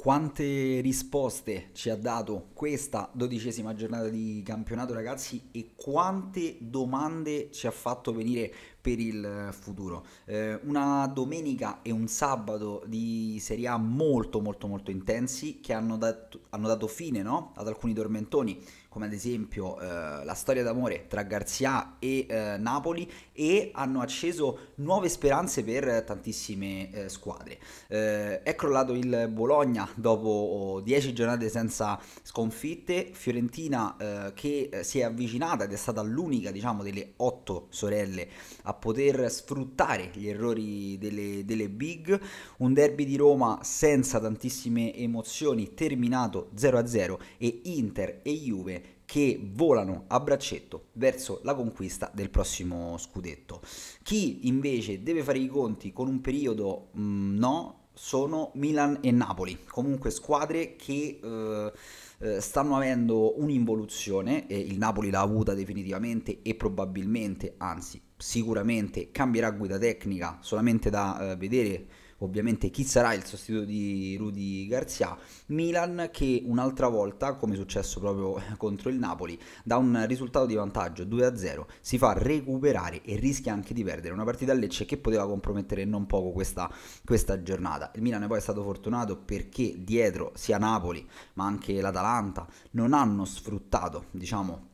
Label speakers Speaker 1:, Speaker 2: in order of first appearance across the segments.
Speaker 1: quante risposte ci ha dato questa dodicesima giornata di campionato ragazzi e quante domande ci ha fatto venire per il eh, futuro. Eh, una domenica e un sabato di Serie A molto molto molto intensi che hanno dato, hanno dato fine no? ad alcuni tormentoni come ad esempio eh, la storia d'amore tra Garzia e eh, Napoli e hanno acceso nuove speranze per tantissime eh, squadre. Eh, è crollato il Bologna dopo 10 giornate senza sconfitte, Fiorentina eh, che si è avvicinata ed è stata l'unica diciamo delle 8 sorelle a a poter sfruttare gli errori delle, delle big, un derby di Roma senza tantissime emozioni terminato 0-0 e Inter e Juve che volano a braccetto verso la conquista del prossimo scudetto. Chi invece deve fare i conti con un periodo mh, mm, no sono Milan e Napoli, comunque squadre che eh, eh, stanno avendo un'involuzione, e il Napoli l'ha avuta definitivamente e probabilmente, anzi sicuramente cambierà guida tecnica, solamente da eh, vedere ovviamente chi sarà il sostituto di Rudy Garzia. Milan che un'altra volta, come è successo proprio contro il Napoli, da un risultato di vantaggio 2-0 si fa recuperare e rischia anche di perdere una partita a Lecce che poteva compromettere non poco questa, questa giornata. Il Milan è poi stato fortunato perché dietro sia Napoli ma anche l'Atalanta non hanno sfruttato diciamo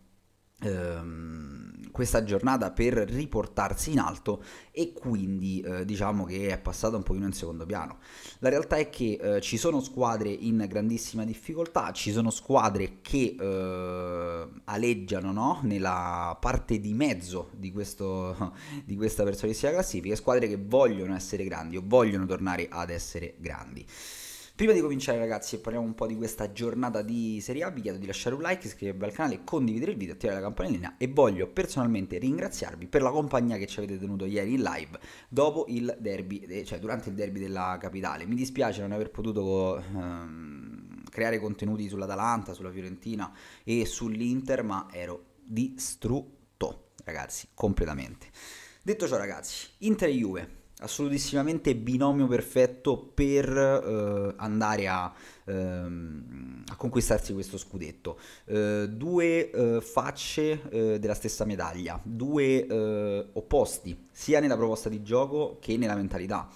Speaker 1: ehm, questa giornata per riportarsi in alto e quindi eh, diciamo che è passata un pochino in secondo piano. La realtà è che eh, ci sono squadre in grandissima difficoltà, ci sono squadre che eh, aleggiano no? nella parte di mezzo di, questo, di questa personalissima classifica, squadre che vogliono essere grandi o vogliono tornare ad essere grandi. Prima di cominciare ragazzi e parliamo un po' di questa giornata di Serie A, vi chiedo di lasciare un like, iscrivervi al canale, condividere il video, attivare la campanellina e voglio personalmente ringraziarvi per la compagnia che ci avete tenuto ieri in live dopo il derby, eh, cioè durante il derby della capitale. Mi dispiace non aver potuto... Ehm, creare contenuti sull'Atalanta, sulla Fiorentina e sull'Inter, ma ero distrutto, ragazzi, completamente. Detto ciò, ragazzi, Inter e Juve, assolutissimamente binomio perfetto per eh, andare a, ehm, a, conquistarsi questo scudetto. Eh, due eh, facce eh, della stessa medaglia, due eh, opposti, sia nella proposta di gioco che nella mentalità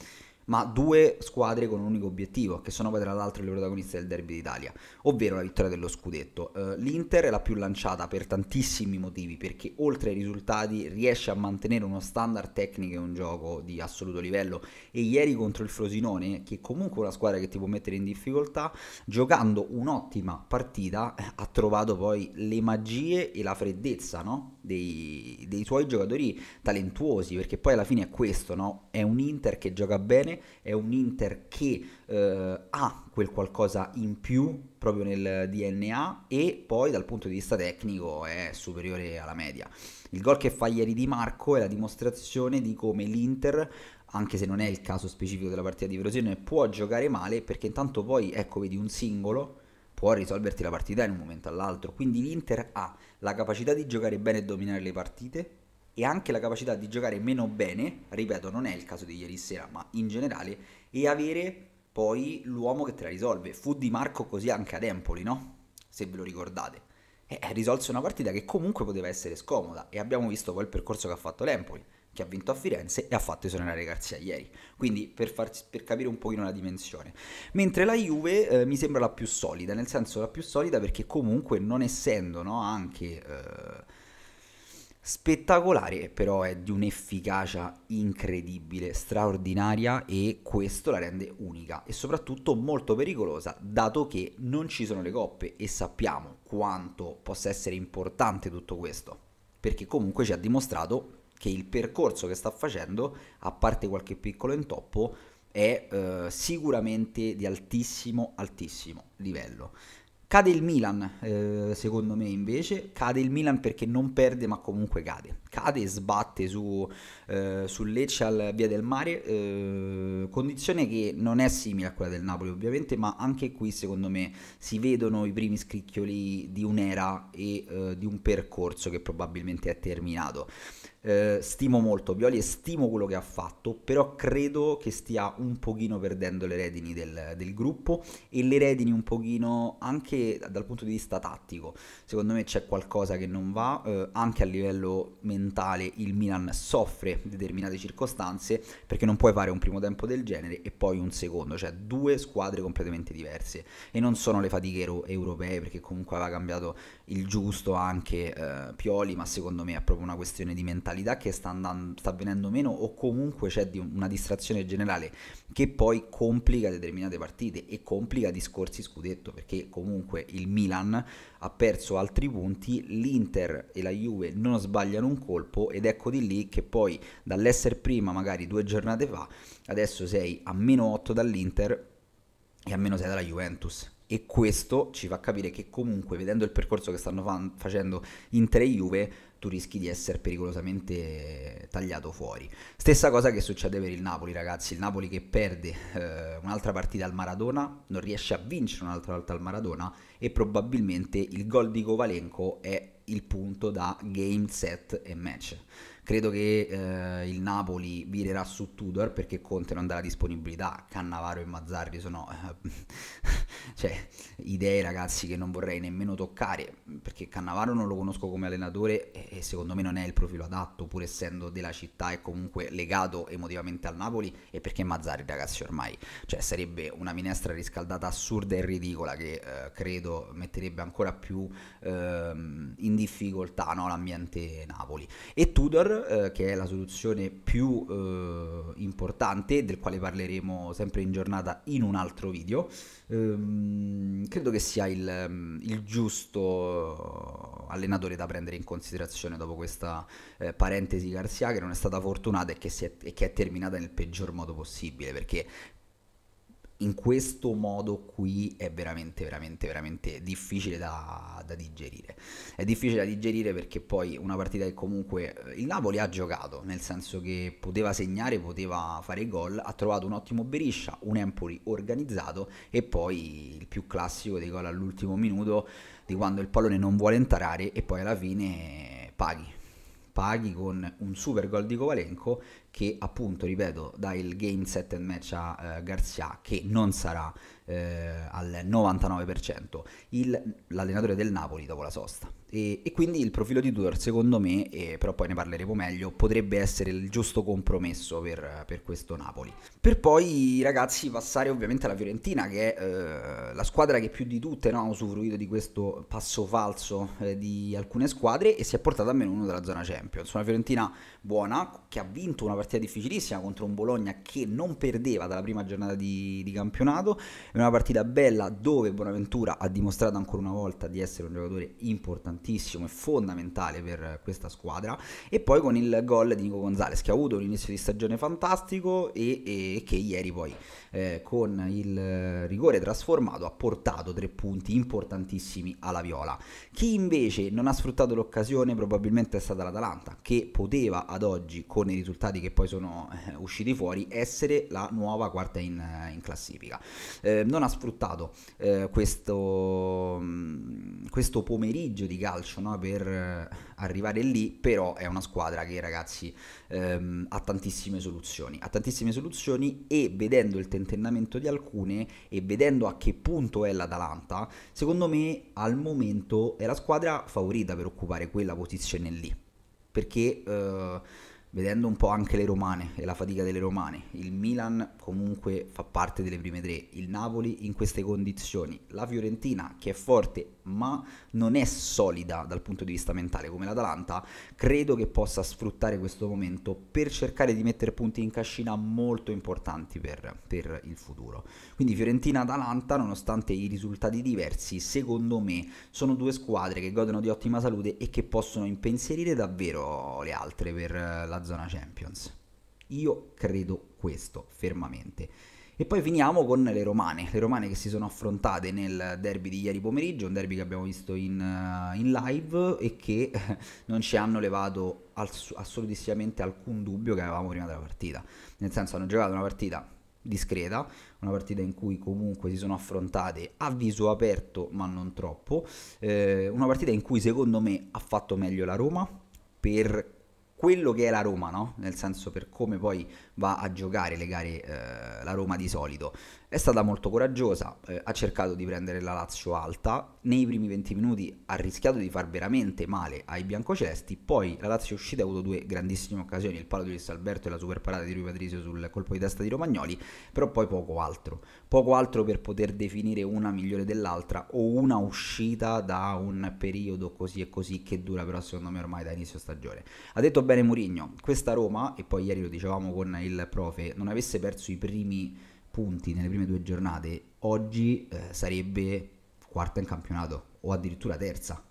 Speaker 1: ma due squadre con un unico obiettivo, che sono poi tra l'altro le protagoniste del Derby d'Italia, ovvero la vittoria dello scudetto. Uh, L'Inter è la più lanciata per tantissimi motivi, perché oltre ai risultati riesce a mantenere uno standard tecnico e un gioco di assoluto livello e ieri contro il Frosinone, che è comunque una squadra che ti può mettere in difficoltà, giocando un'ottima partita eh, ha trovato poi le magie e la freddezza no? dei, dei suoi giocatori talentuosi, perché poi alla fine è questo, no? è un Inter che gioca bene, è un Inter che eh, ha quel qualcosa in più proprio nel DNA e poi dal punto di vista tecnico è superiore alla media. Il gol che fa ieri Di Marco è la dimostrazione di come l'Inter anche se non è il caso specifico della partita di Verosione, può giocare male perché intanto poi, ecco, vedi un singolo, può risolverti la partita in un momento all'altro. Quindi l'Inter ha la capacità di giocare bene e dominare le partite, e anche la capacità di giocare meno bene, ripeto non è il caso di ieri sera ma in generale, e avere poi l'uomo che te la risolve. Fu Di Marco così anche ad Empoli, no? Se ve lo ricordate. E eh, risolse una partita che comunque poteva essere scomoda e abbiamo visto poi il percorso che ha fatto l'Empoli, che ha vinto a Firenze e ha fatto esonerare Garzia ieri. Quindi per, far, per, capire un pochino la dimensione. Mentre la Juve eh, mi sembra la più solida, nel senso la più solida perché comunque non essendo no, anche... Eh, spettacolare, però è di un'efficacia incredibile, straordinaria e questo la rende unica e soprattutto molto pericolosa, dato che non ci sono le coppe e sappiamo quanto possa essere importante tutto questo, perché comunque ci ha dimostrato che il percorso che sta facendo, a parte qualche piccolo intoppo, è eh, sicuramente di altissimo altissimo livello. Cade il Milan, eh, secondo me invece, cade il Milan perché non perde ma comunque cade. Cade e sbatte su, eh, su Lecce al Via del Mare, eh, condizione che non è simile a quella del Napoli ovviamente, ma anche qui secondo me si vedono i primi scricchioli di un'era e eh, di un percorso che probabilmente è terminato eh, stimo molto Pioli e stimo quello che ha fatto, però credo che stia un pochino perdendo le redini del, del, gruppo e le redini un pochino anche dal punto di vista tattico. Secondo me c'è qualcosa che non va, eh, anche a livello mentale il Milan soffre determinate circostanze perché non puoi fare un primo tempo del genere e poi un secondo, cioè due squadre completamente diverse e non sono le fatiche ero- europee perché comunque aveva cambiato il giusto anche eh, Pioli, ma secondo me è proprio una questione di mentalità mentalità che sta, andando, sta venendo meno o comunque c'è di una distrazione generale che poi complica determinate partite e complica discorsi scudetto perché comunque il Milan ha perso altri punti, l'Inter e la Juve non sbagliano un colpo ed ecco di lì che poi dall'essere prima magari due giornate fa adesso sei a meno 8 dall'Inter e a meno 6 dalla Juventus e questo ci fa capire che comunque vedendo il percorso che stanno fan- facendo Inter e Juve tu rischi di essere pericolosamente tagliato fuori. Stessa cosa che succede per il Napoli, ragazzi. Il Napoli che perde eh, un'altra partita al Maradona, non riesce a vincere un'altra volta al Maradona e probabilmente il gol di Kovalenko è il punto da game, set e match. Credo che eh, il Napoli virerà su Tudor perché Conte non dà la disponibilità, Cannavaro e Mazzarri sono eh, cioè, idee ragazzi che non vorrei nemmeno toccare perché Cannavaro non lo conosco come allenatore e secondo me non è il profilo adatto, pur essendo della città e comunque legato emotivamente al Napoli, e perché Mazzari, ragazzi, ormai cioè, sarebbe una minestra riscaldata assurda e ridicola che eh, credo metterebbe ancora più eh, in difficoltà no, l'ambiente Napoli. E Tudor, eh, che è la soluzione più eh, importante, del quale parleremo sempre in giornata in un altro video, ehm, credo che sia il, il giusto allenatore da prendere in considerazione dopo questa eh, parentesi Garcia che non è stata fortunata e che, è, e che è terminata nel peggior modo possibile perché in questo modo qui è veramente, veramente, veramente difficile da, da, digerire. È difficile da digerire perché poi una partita che comunque eh, il Napoli ha giocato, nel senso che poteva segnare, poteva fare gol, ha trovato un ottimo Beriscia, un Empoli organizzato e poi il più classico dei gol all'ultimo minuto di quando il pallone non vuole entrare e poi alla fine paghi. Paghi con un super gol di Covalenco che appunto, ripeto, dà il game set and match a eh, Garcia che non sarà eh, al 99% il, l'allenatore del Napoli dopo la sosta. E, e quindi il profilo di Tudor secondo me, eh, però poi ne parleremo meglio, potrebbe essere il giusto compromesso per, per, questo Napoli. Per poi ragazzi passare ovviamente alla Fiorentina che è eh, la squadra che più di tutte no, ha usufruito di questo passo falso eh, di alcune squadre e si è portata a meno uno della zona Champions. Una Fiorentina buona che ha vinto una partita difficilissima contro un Bologna che non perdeva dalla prima giornata di, di campionato. È una partita bella dove Bonaventura ha dimostrato ancora una volta di essere un giocatore importantissimo e fondamentale per questa squadra. E poi con il gol di Nico Gonzalez che ha avuto un inizio di stagione fantastico e, e che ieri poi eh, con il eh, rigore trasformato ha portato tre punti importantissimi alla Viola. Chi invece non ha sfruttato l'occasione probabilmente è stata l'Atalanta, che poteva ad oggi, con i risultati che poi sono eh, usciti fuori, essere la nuova quarta in, eh, in classifica. Eh, non ha sfruttato eh, questo, mm, questo, pomeriggio di calcio no, per arrivare lì, però è una squadra che ragazzi ehm, ha tantissime soluzioni, ha tantissime soluzioni e vedendo il tentennamento di alcune e vedendo a che punto è l'Atalanta, secondo me al momento è la squadra favorita per occupare quella posizione lì, perché... Eh, vedendo un po' anche le romane e la fatica delle romane, il Milan comunque fa parte delle prime tre, il Napoli in queste condizioni, la Fiorentina che è forte ma non è solida dal punto di vista mentale come l'Atalanta, credo che possa sfruttare questo momento per cercare di mettere punti in cascina molto importanti per, per il futuro. Quindi Fiorentina-Atalanta, nonostante i risultati diversi, secondo me sono due squadre che godono di ottima salute e che possono impensierire davvero le altre per la zona Champions. Io credo questo fermamente. E poi finiamo con le romane, le romane che si sono affrontate nel derby di ieri pomeriggio, un derby che abbiamo visto in, eh, in live e che eh, non ci hanno levato ass- assolutissimamente alcun dubbio che avevamo prima della partita. Nel senso hanno giocato una partita discreta, una partita in cui comunque si sono affrontate a viso aperto ma non troppo, eh, una partita in cui secondo me ha fatto meglio la Roma per quello che è la Roma, no? nel senso per come poi va a giocare le gare eh, la Roma di solito. È stata molto coraggiosa, eh, ha cercato di prendere la Lazio alta, nei primi 20 minuti ha rischiato di far veramente male ai biancocelesti, poi la Lazio è uscita ha avuto due grandissime occasioni, il palo di Luis Alberto e la super parata di Rui Patrizio sul colpo di testa di Romagnoli, però poi poco altro, poco altro per poter definire una migliore dell'altra o una uscita da un periodo così e così che dura però secondo me ormai da inizio stagione. Ha detto bene Mourinho, questa Roma, e poi ieri lo dicevamo con il profe, non avesse perso i primi punti nelle prime due giornate, oggi eh, sarebbe quarta in campionato o addirittura terza.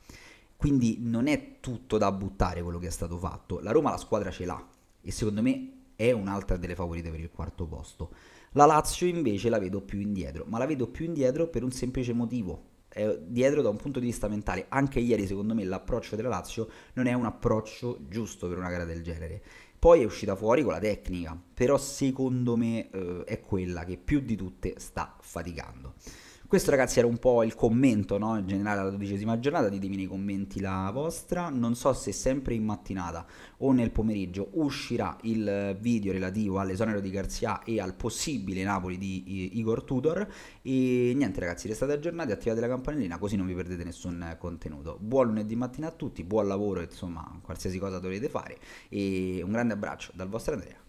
Speaker 1: Quindi non è tutto da buttare quello che è stato fatto. La Roma la squadra ce l'ha e secondo me è un'altra delle favorite per il quarto posto. La Lazio invece la vedo più indietro, ma la vedo più indietro per un semplice motivo. È dietro da un punto di vista mentale. Anche ieri, secondo me, l'approccio della Lazio non è un approccio giusto per una gara del genere. Poi è uscita fuori con la tecnica, però secondo me eh, è quella che più di tutte sta faticando. Questo ragazzi era un po' il commento no? in generale alla dodicesima giornata, ditemi nei commenti la vostra, non so se sempre in mattinata o nel pomeriggio uscirà il video relativo all'esonero di Garzia e al possibile Napoli di Igor Tudor e niente ragazzi restate aggiornati, attivate la campanellina così non vi perdete nessun contenuto. Buon lunedì mattina a tutti, buon lavoro insomma qualsiasi cosa dovete fare e un grande abbraccio dal vostro Andrea.